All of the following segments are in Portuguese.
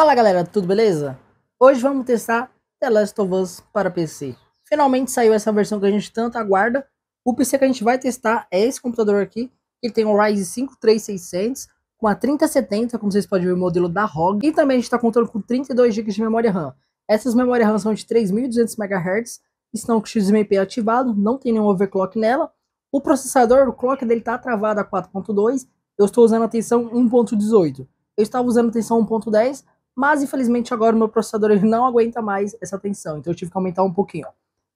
Fala galera, tudo beleza? Hoje vamos testar The Last of Us para PC. Finalmente saiu essa versão que a gente tanto aguarda. O PC que a gente vai testar é esse computador aqui, Ele tem um Ryzen 5 3600 com a 3070, como vocês podem ver o modelo da ROG. E também a gente está contando com 32 GB de memória RAM. Essas memórias RAM são de 3.200 MHz, estão com XMP ativado, não tem nenhum overclock nela. O processador, o clock dele está travado a 4.2, eu estou usando a tensão 1.18. Eu estava usando a tensão 1.10, mas infelizmente agora o meu processador ele não aguenta mais essa tensão, então eu tive que aumentar um pouquinho.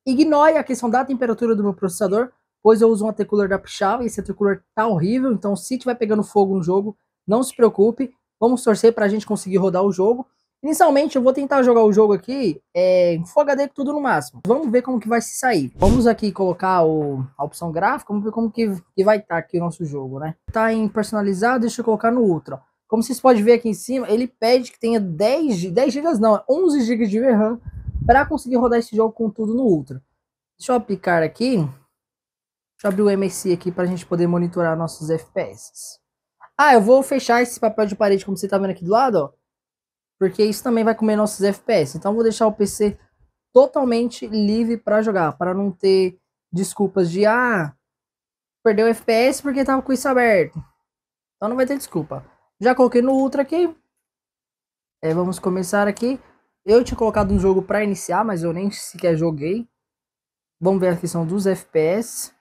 Ignore a questão da temperatura do meu processador, pois eu uso uma intercooler da Pichava e esse intercooler tá horrível, então se tiver pegando fogo no jogo, não se preocupe, vamos torcer para a gente conseguir rodar o jogo. Inicialmente eu vou tentar jogar o jogo aqui é, em Full HD tudo no máximo. Vamos ver como que vai se sair. Vamos aqui colocar o, a opção gráfica, vamos ver como que, que vai estar tá aqui o nosso jogo, né? Tá em personalizado, deixa eu colocar no Ultra. Como vocês podem ver aqui em cima, ele pede que tenha 10, 10 GB, não, 11 GB de RAM para conseguir rodar esse jogo com tudo no Ultra. Deixa eu aplicar aqui. Deixa eu abrir o MSI aqui para a gente poder monitorar nossos FPS. Ah, eu vou fechar esse papel de parede como você está vendo aqui do lado, ó, porque isso também vai comer nossos FPS. Então vou deixar o PC totalmente livre para jogar, para não ter desculpas de ah, perdeu o FPS porque estava com isso aberto. Então não vai ter desculpa. Já coloquei no Ultra aqui. É, vamos começar aqui. Eu tinha colocado um jogo para iniciar, mas eu nem sequer joguei. Vamos ver a questão dos FPS.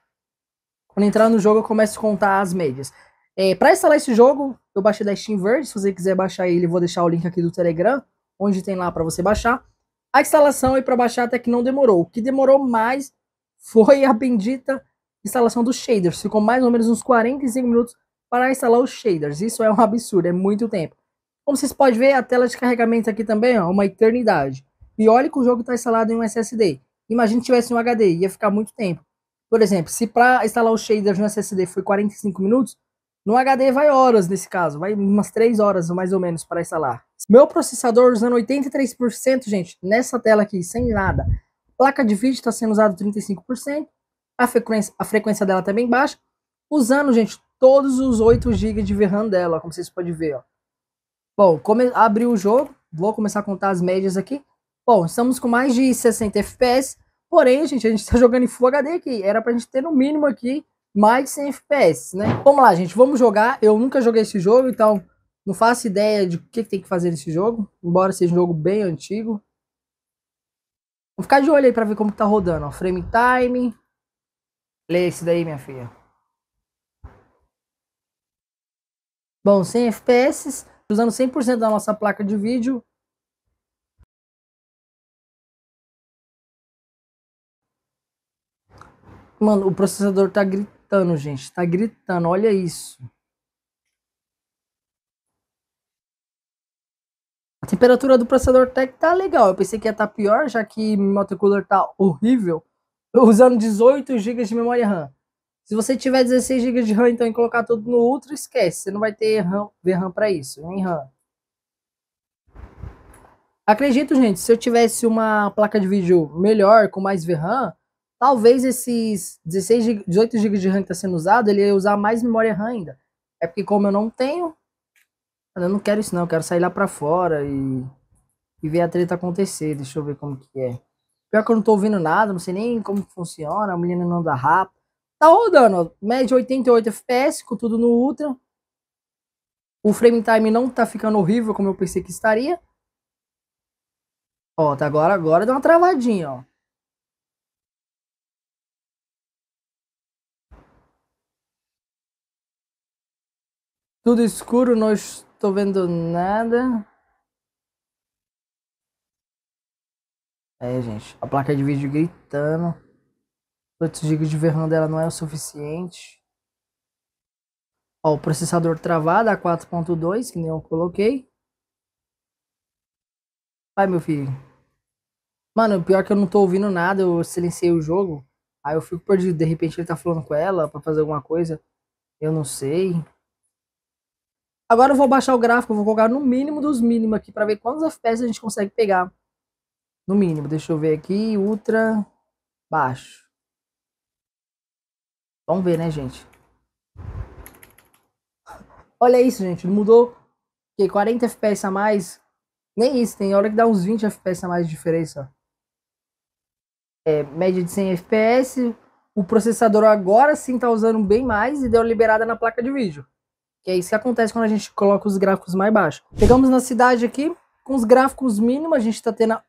Quando entrar no jogo, eu começo a contar as médias. É, para instalar esse jogo, eu baixei da Steam Verde. Se você quiser baixar ele, vou deixar o link aqui do Telegram, onde tem lá para você baixar. A instalação e para baixar até que não demorou. O que demorou mais foi a bendita instalação dos shaders. Ficou mais ou menos uns 45 minutos para instalar os shaders. Isso é um absurdo, é muito tempo. Como vocês podem ver, a tela de carregamento aqui também é uma eternidade. E olha que o jogo está instalado em um SSD. Imagina se tivesse um HD, ia ficar muito tempo. Por exemplo, se para instalar os shaders no SSD foi 45 minutos, no HD vai horas nesse caso, vai umas 3 horas mais ou menos para instalar. Meu processador usando 83%, gente, nessa tela aqui, sem nada. Placa de vídeo está sendo usada 35%, a frequência, a frequência dela está bem baixa. Usando, gente, todos os 8 GB de VRAM dela, como vocês podem ver. Ó. Bom, come... abri o jogo, vou começar a contar as médias aqui. Bom, estamos com mais de 60 FPS, porém, gente, a gente está jogando em Full HD aqui, era para a gente ter no mínimo aqui mais de 100 FPS, né? Vamos lá, gente, vamos jogar, eu nunca joguei esse jogo, então não faço ideia de o que, tem que fazer nesse jogo, embora seja um jogo bem antigo. Vou ficar de olho aí para ver como está rodando, ó, frame time, lê esse daí, minha filha. Bom, 100 FPS, usando 100% da nossa placa de vídeo. Mano, o processador tá gritando, gente. Tá gritando, olha isso. A temperatura do processador Tech tá legal. Eu pensei que ia estar tá pior, já que meu cooler tá horrível. Eu usando 18 GB de memória RAM. Se você tiver 16 GB de RAM, então, e colocar tudo no Ultra, esquece. Você não vai ter RAM, VRAM para isso, nem RAM. Acredito, gente, se eu tivesse uma placa de vídeo melhor, com mais VRAM, talvez esses 16 GB, 18 GB de RAM que está sendo usado, ele ia usar mais memória RAM ainda. É porque como eu não tenho, eu não quero isso não, eu quero sair lá para fora e, e ver a treta acontecer. Deixa eu ver como que é. Pior que eu não tô ouvindo nada, não sei nem como funciona, a menina não dá rápido. Tá rodando, ó, média 88 FPS, com tudo no Ultra. O frame time não tá ficando horrível como eu pensei que estaria. Ó, tá agora, agora deu uma travadinha, ó. Tudo escuro, não estou vendo nada. É, gente, a placa de vídeo gritando. 8 GB de VRAM dela não é o suficiente. Ó, o processador travado a 4.2, que nem eu coloquei. Vai, meu filho. Mano, pior que eu não tô ouvindo nada, eu silenciei o jogo. Aí eu fico perdido. De repente ele tá falando com ela pra fazer alguma coisa. Eu não sei. Agora eu vou baixar o gráfico, vou colocar no mínimo dos mínimos aqui pra ver quantos FPS a gente consegue pegar. No mínimo, deixa eu ver aqui. Ultra, baixo. Vamos ver, né, gente? Olha isso, gente. mudou que 40 FPS a mais. Nem isso, tem hora que dá uns 20 FPS a mais de diferença. É, média de 100 FPS. O processador agora sim tá usando bem mais e deu liberada na placa de vídeo. Que é isso que acontece quando a gente coloca os gráficos mais baixos. Chegamos na cidade aqui, com os gráficos mínimos, a gente tá tendo. A...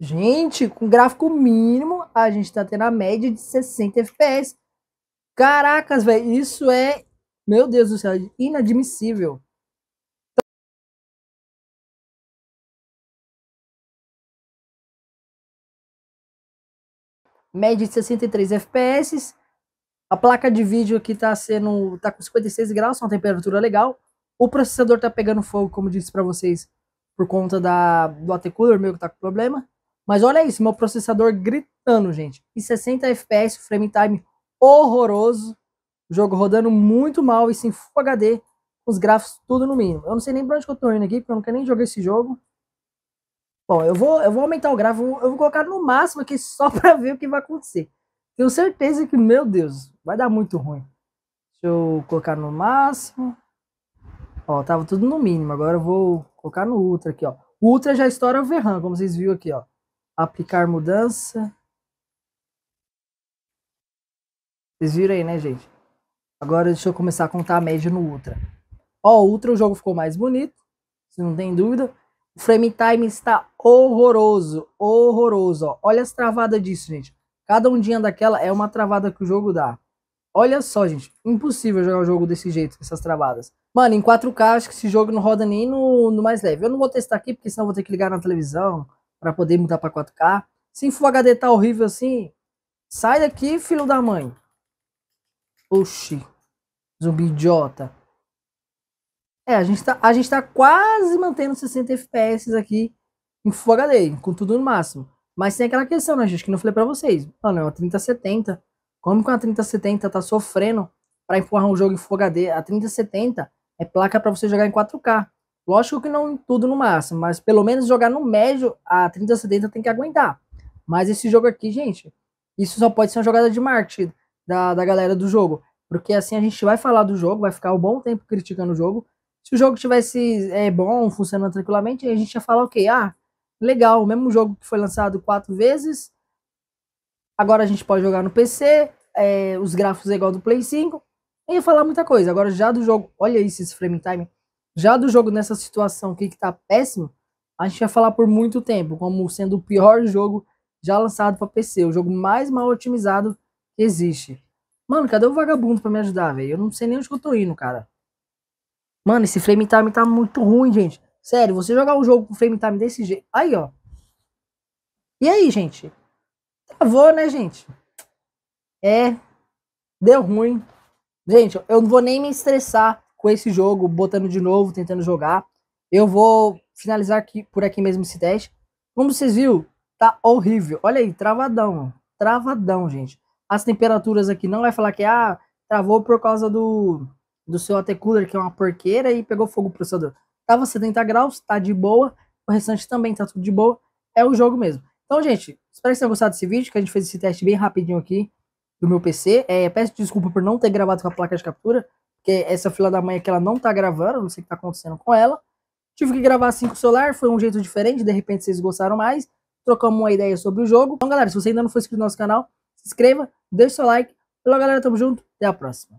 Gente, com gráfico mínimo, a gente tá tendo a média de 60 FPS Caracas, velho, isso é, meu Deus do céu, inadmissível. Média de 63 FPS. A placa de vídeo aqui tá sendo, tá com 56 graus, tá uma temperatura legal. O processador tá pegando fogo, como disse para vocês, por conta da, do AT Cooler meu que tá com problema. Mas olha isso, meu processador gritando, gente. E 60 FPS, frame time horroroso. O jogo rodando muito mal e sem Full HD, os gráficos tudo no mínimo. Eu não sei nem pra onde que eu tô indo aqui, porque eu nunca nem joguei esse jogo. Bom, eu vou, eu vou aumentar o gráfico, eu vou colocar no máximo aqui só pra ver o que vai acontecer. Tenho certeza que, meu Deus, vai dar muito ruim. Deixa eu colocar no máximo. Ó, tava tudo no mínimo, agora eu vou colocar no ultra aqui, ó. O ultra já estoura o VRAM, como vocês viram aqui, ó. Aplicar mudança. Vocês viram aí, né, gente? Agora deixa eu começar a contar a média no Ultra. Ó, Ultra o jogo ficou mais bonito, se não tem dúvida. O frame time está horroroso, horroroso. Ó. Olha as travadas disso, gente. Cada ondinha daquela é uma travada que o jogo dá. Olha só, gente. Impossível jogar o um jogo desse jeito, com essas travadas. Mano, em 4K acho que esse jogo não roda nem no, no mais leve. Eu não vou testar aqui, porque senão vou ter que ligar na televisão para poder mudar para 4K. Se Full HD tá horrível assim, sai daqui, filho da mãe. Oxi, zumbi idiota. É, a gente tá, a gente tá quase mantendo 60 FPS aqui em Full HD, com tudo no máximo. Mas tem aquela questão, né, gente, que não falei pra vocês. Mano, é uma 3070. Como que uma 3070 tá sofrendo para empurrar um jogo em Full HD? A 3070 é placa para você jogar em 4K. Lógico que não tudo no máximo, mas pelo menos jogar no médio, a 3070 tem que aguentar. Mas esse jogo aqui, gente, isso só pode ser uma jogada de marketing da, da galera do jogo. Porque assim a gente vai falar do jogo, vai ficar um bom tempo criticando o jogo. Se o jogo tivesse é, bom, funcionando tranquilamente, a gente ia falar, ok, ah, legal, o mesmo jogo que foi lançado quatro vezes, agora a gente pode jogar no PC, é, os gráficos é igual do Play 5, e ia falar muita coisa. Agora já do jogo, olha isso, esse frame time, já do jogo nessa situação aqui que tá péssimo, a gente ia falar por muito tempo, como sendo o pior jogo já lançado para PC, o jogo mais mal otimizado Existe. Mano, cadê o vagabundo pra me ajudar, velho? Eu não sei nem onde eu tô indo, cara. Mano, esse frame time tá muito ruim, gente. Sério, você jogar um jogo com frame time desse jeito. Aí, ó. E aí, gente? Travou, né, gente? É. Deu ruim. Gente, eu não vou nem me estressar com esse jogo, botando de novo, tentando jogar. Eu vou finalizar aqui, por aqui mesmo esse teste. Como vocês viram, tá horrível. Olha aí, travadão. Travadão, gente as temperaturas aqui. Não vai falar que ah, travou por causa do, do seu AT Cooler, que é uma porqueira, e pegou fogo o processador. Tá Tava 70 graus, tá de boa. O restante também tá tudo de boa. É o jogo mesmo. Então, gente, espero que vocês tenham gostado desse vídeo, que a gente fez esse teste bem rapidinho aqui do meu PC. É, peço desculpa por não ter gravado com a placa de captura, porque essa fila da mãe aqui é ela não tá gravando, não sei o que tá acontecendo com ela. Tive que gravar assim com o celular, foi um jeito diferente, de repente vocês gostaram mais. Trocamos uma ideia sobre o jogo. Então, galera, se você ainda não for inscrito no nosso canal, se inscreva, deixe seu like. pela galera. Tamo junto. Até a próxima.